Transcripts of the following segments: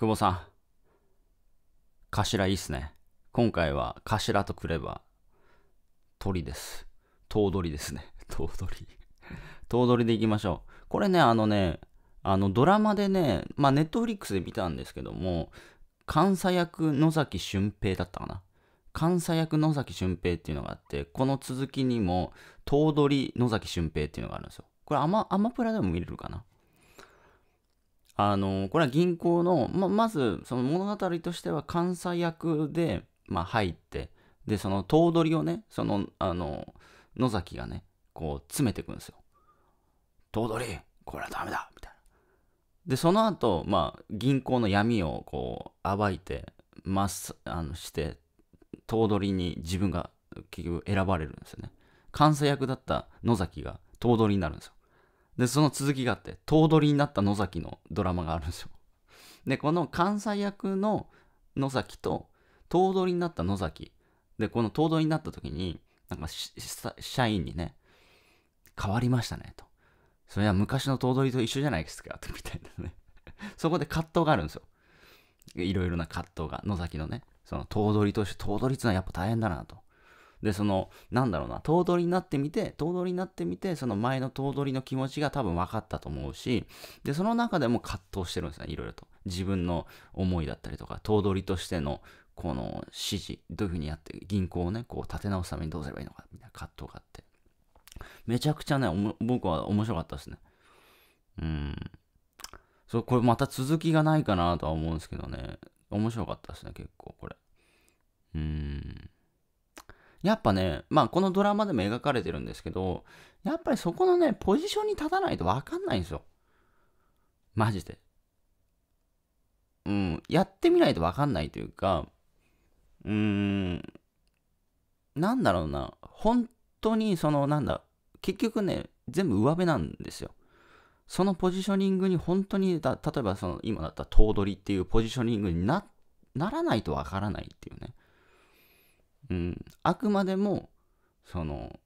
久保さん。頭いいっすね。今回は頭とくれば、鳥です。頭取ですね。頭取。頭取でいきましょう。これね、あのね、あのドラマでね、まあネットフリックスで見たんですけども、監査役野崎俊平だったかな。監査役野崎俊平っていうのがあって、この続きにも、頭取野崎俊平っていうのがあるんですよ。これアマ、アマプラでも見れるかな。あのこれは銀行の、ままずその物語としては監査役で、まあ、入ってでその頭取をねそのあの野崎がねこう詰めていくんですよ頭取これはダメだみたいなでその後、まあ銀行の闇をこう暴いてまっあのして頭取に自分が結局選ばれるんですよね監査役だった野崎が頭取になるんですよで、その続きがあって、頭取になった野崎のドラマがあるんですよ。で、この関西役の野崎と、頭取になった野崎。で、この頭取になった時に、なんか、社員にね、変わりましたね、と。それは昔の頭取と一緒じゃないですか、みたいなね。そこで葛藤があるんですよ。いろいろな葛藤が、野崎のね、その頭取として頭取っていうのはやっぱ大変だなと。で、その、なんだろうな、頭取になってみて、頭取になってみて、その前の頭取の気持ちが多分分かったと思うし、で、その中でも葛藤してるんですね、いろいろと。自分の思いだったりとか、頭取としての、この指示、どういうふうにやって、銀行をね、こう立て直すためにどうすればいいのか、みたいな葛藤があって。めちゃくちゃね、僕は面白かったですね。うん。そう、これまた続きがないかなとは思うんですけどね。面白かったですね、結構。やっぱね、まあこのドラマでも描かれてるんですけど、やっぱりそこのね、ポジションに立たないとわかんないんですよ。マジで。うん、やってみないとわかんないというか、うーん、なんだろうな、本当にその、なんだ、結局ね、全部上辺なんですよ。そのポジショニングに本当に、例えばその今だったら頭取っていうポジショニングになならないとわからないっていうね。うん、あくまでもその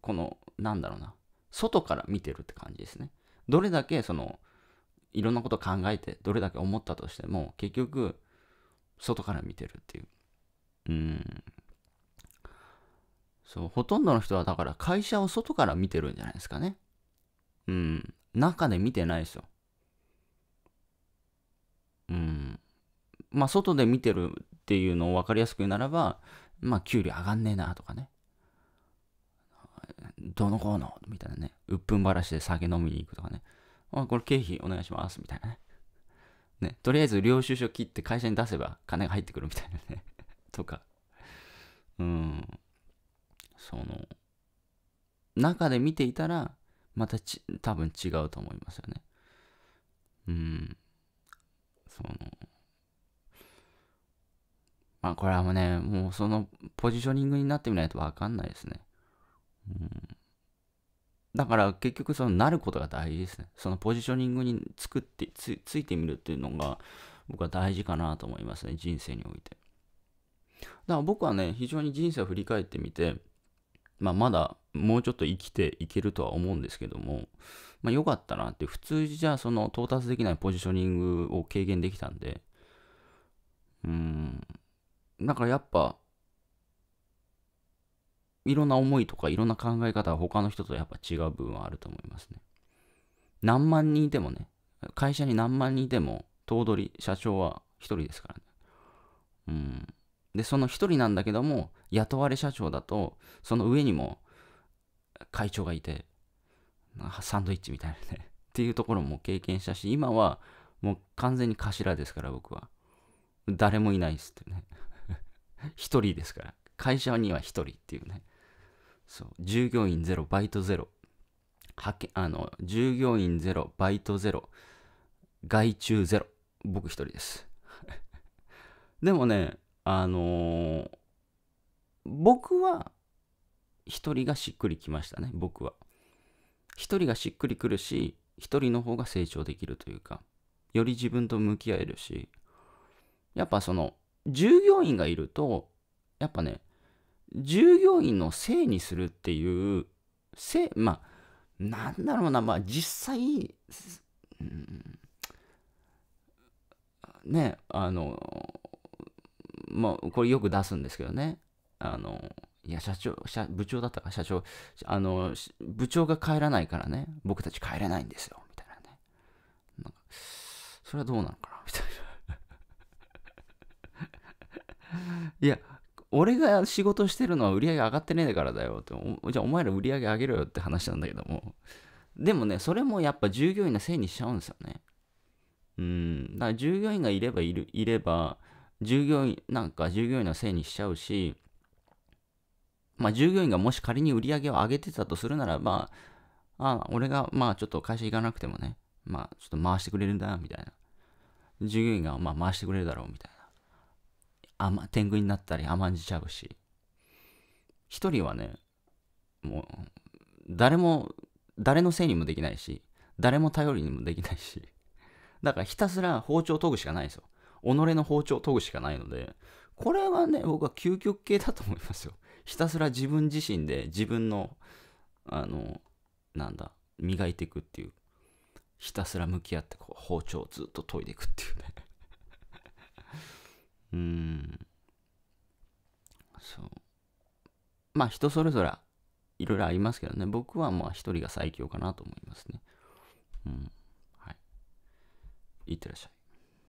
このなんだろうな外から見てるって感じですねどれだけそのいろんなこと考えてどれだけ思ったとしても結局外から見てるっていううんそうほとんどの人はだから会社を外から見てるんじゃないですかねうん中で見てないですようんまあ、外で見てるっていうのを分かりやすく言うならば、まあ、給料上がんねえなとかね。どのこうのみたいなね。うっぷんばらしで酒飲みに行くとかね。あ、これ経費お願いします。みたいなね。ね。とりあえず領収書切って会社に出せば金が入ってくるみたいなね。とか。うん。その、中で見ていたら、またち、多分違うと思いますよね。うん。その、まあこれはもうね、もうそのポジショニングになってみないとわかんないですね。うん。だから結局そのなることが大事ですね。そのポジショニングに作ってつ、ついてみるっていうのが僕は大事かなと思いますね。人生において。だから僕はね、非常に人生を振り返ってみて、まあまだもうちょっと生きていけるとは思うんですけども、まあ良かったなって、普通じゃその到達できないポジショニングを軽減できたんで、うん、だからやっぱ、いろんな思いとかいろんな考え方は他の人とやっぱ違う部分はあると思いますね。何万人いてもね、会社に何万人いても、頭取、社長は一人ですからね。うん。で、その一人なんだけども、雇われ社長だと、その上にも会長がいて、サンドイッチみたいなね っていうところも経験したし、今はもう完全に頭ですから、僕は。誰もいないっすってね一人ですから。会社には一人っていうね。そう。従業員ゼロ、バイトゼロ。派遣、あの、従業員ゼロ、バイトゼロ、外注ゼロ。僕一人です。でもね、あのー、僕は、一人がしっくりきましたね、僕は。一人がしっくりくるし、一人の方が成長できるというか、より自分と向き合えるし、やっぱその、従業員がいると、やっぱね、従業員のせいにするっていう、せい、まあ、なんだろうな、まあ実際、うん、ね、あの、まあ、これよく出すんですけどね、あの、いや、社長、社部長だったか、社長、あの、部長が帰らないからね、僕たち帰れないんですよ、みたいなね。なそれはどうなのかな、みたいな。いや、俺が仕事してるのは売り上げ上がってねえからだよって、じゃあお前ら売り上げ上げろよって話なんだけども。でもね、それもやっぱ従業員のせいにしちゃうんですよね。うん、だから従業員がいればいるいれば、従業員、なんか従業員のせいにしちゃうし、まあ従業員がもし仮に売り上げを上げてたとするならば、あ、俺がまあちょっと会社行かなくてもね、まあちょっと回してくれるんだ、みたいな。従業員がまあ回してくれるだろう、みたいな。甘天狗になったり甘んじちゃうし一人はねもう誰も誰のせいにもできないし誰も頼りにもできないしだからひたすら包丁を研ぐしかないですよ己の包丁を研ぐしかないのでこれはね僕は究極系だと思いますよひたすら自分自身で自分のあのなんだ磨いていくっていうひたすら向き合ってこう包丁をずっと研いでいくっていうねうん。そう。まあ人それぞれいろいろありますけどね、僕はまあ一人が最強かなと思いますね。うん。はい。いってらっしゃい。